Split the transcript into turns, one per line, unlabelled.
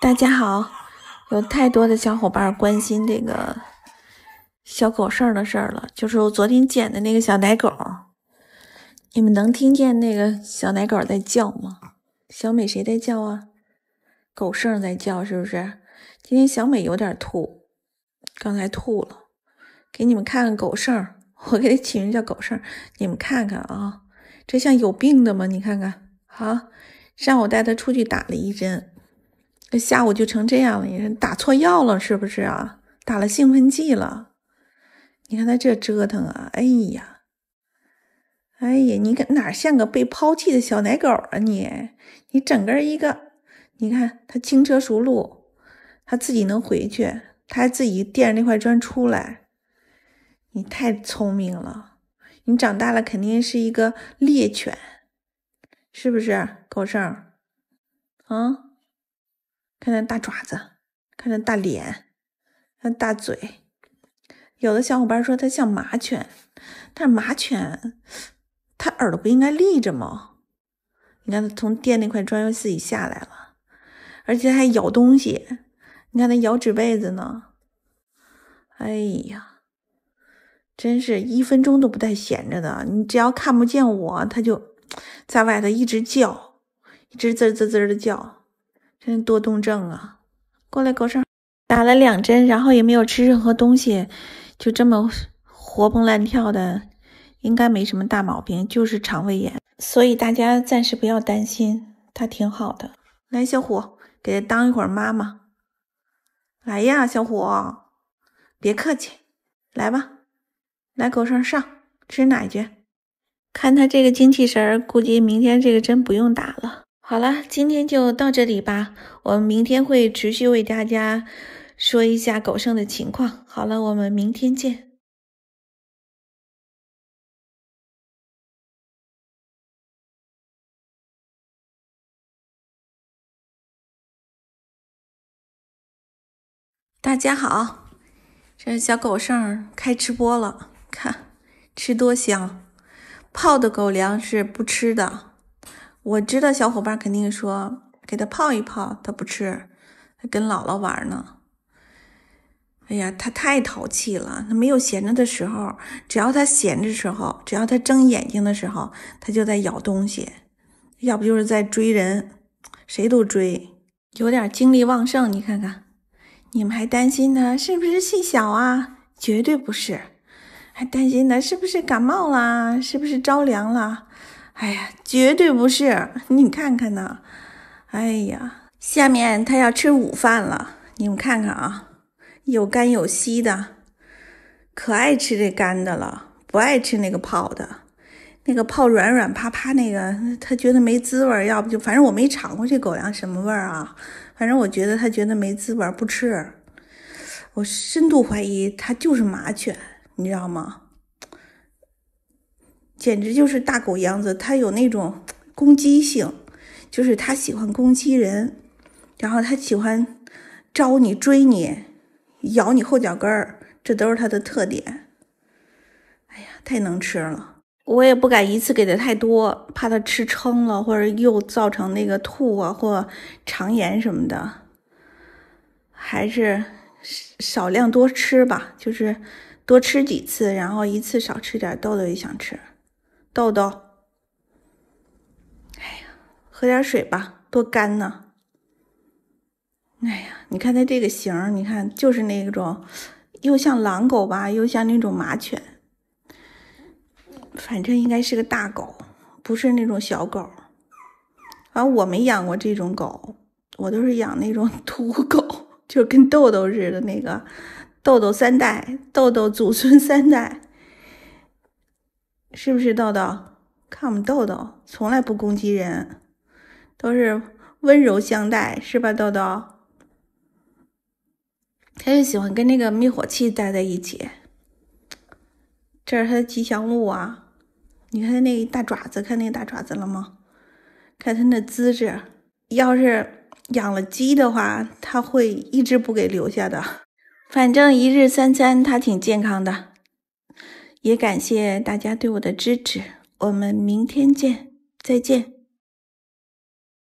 大家好，有太多的小伙伴关心这个小狗剩的事了，就是我昨天捡的那个小奶狗。你们能听见那个小奶狗在叫吗？小美谁在叫啊？狗剩在叫是不是？今天小美有点吐，刚才吐了。给你们看看狗剩，我给它起名叫狗剩，你们看看啊，这像有病的吗？你看看，好，上午带它出去打了一针。这下午就成这样了，你打错药了是不是啊？打了兴奋剂了？你看他这折腾啊！哎呀，哎呀，你看哪像个被抛弃的小奶狗啊？你你整个一个，你看他轻车熟路，他自己能回去，他还自己垫着那块砖出来。你太聪明了，你长大了肯定是一个猎犬，是不是，狗剩？啊？看那大爪子，看那大脸，看大嘴。有的小伙伴说它像马犬，但是马犬它耳朵不应该立着吗？你看它从垫那块砖又自己下来了，而且还咬东西。你看它咬纸被子呢。哎呀，真是一分钟都不带闲着的。你只要看不见我，它就在外头一直叫，一直滋滋滋的叫。真多动症啊！过来，狗剩，打了两针，然后也没有吃任何东西，就这么活蹦乱跳的，应该没什么大毛病，就是肠胃炎。所以大家暂时不要担心，他挺好的。来，小虎，给他当一会儿妈妈。来呀，小虎，别客气，来吧。来，狗剩，上吃奶去。看他这个精气神儿，估计明天这个针不用打了。好了，今天就到这里吧。我们明天会持续为大家说一下狗剩的情况。好了，我们明天见。大家好，这小狗剩开直播了，看吃多香！泡的狗粮是不吃的。我知道小伙伴肯定说给他泡一泡，他不吃，还跟姥姥玩呢。哎呀，他太淘气了，他没有闲着的时候，只要他闲着时候，只要他睁眼睛的时候，他就在咬东西，要不就是在追人，谁都追，有点精力旺盛。你看看，你们还担心他是不是细小啊？绝对不是，还担心他是不是感冒啦，是不是着凉了？哎呀，绝对不是！你看看呢，哎呀，下面它要吃午饭了，你们看看啊，有干有稀的，可爱吃这干的了，不爱吃那个泡的，那个泡软软趴趴那个，它觉得没滋味儿。要不就反正我没尝过这狗粮什么味儿啊，反正我觉得它觉得没滋味儿，不吃。我深度怀疑它就是马犬，你知道吗？简直就是大狗样子，它有那种攻击性，就是它喜欢攻击人，然后它喜欢招你追你，咬你后脚跟儿，这都是它的特点。哎呀，太能吃了，我也不敢一次给它太多，怕它吃撑了或者又造成那个吐啊或肠炎什么的，还是少量多吃吧，就是多吃几次，然后一次少吃点。豆豆也想吃。豆豆，哎呀，喝点水吧，多干呢。哎呀，你看它这个型儿，你看就是那种，又像狼狗吧，又像那种马犬，反正应该是个大狗，不是那种小狗。反正我没养过这种狗，我都是养那种 土狗，就跟豆豆似的那个，豆豆三代，豆豆祖孙三代。是不是豆豆？看我们豆豆从来不攻击人，都是温柔相待，是吧？豆豆，他就喜欢跟那个灭火器待在一起，这是他的吉祥物啊！你看他那大爪子，看那大爪子了吗？看他那姿势，要是养了鸡的话，他会一只不给留下的。反正一日三餐，他挺健康的。也感谢大家对我的支持，我们明天见，再见。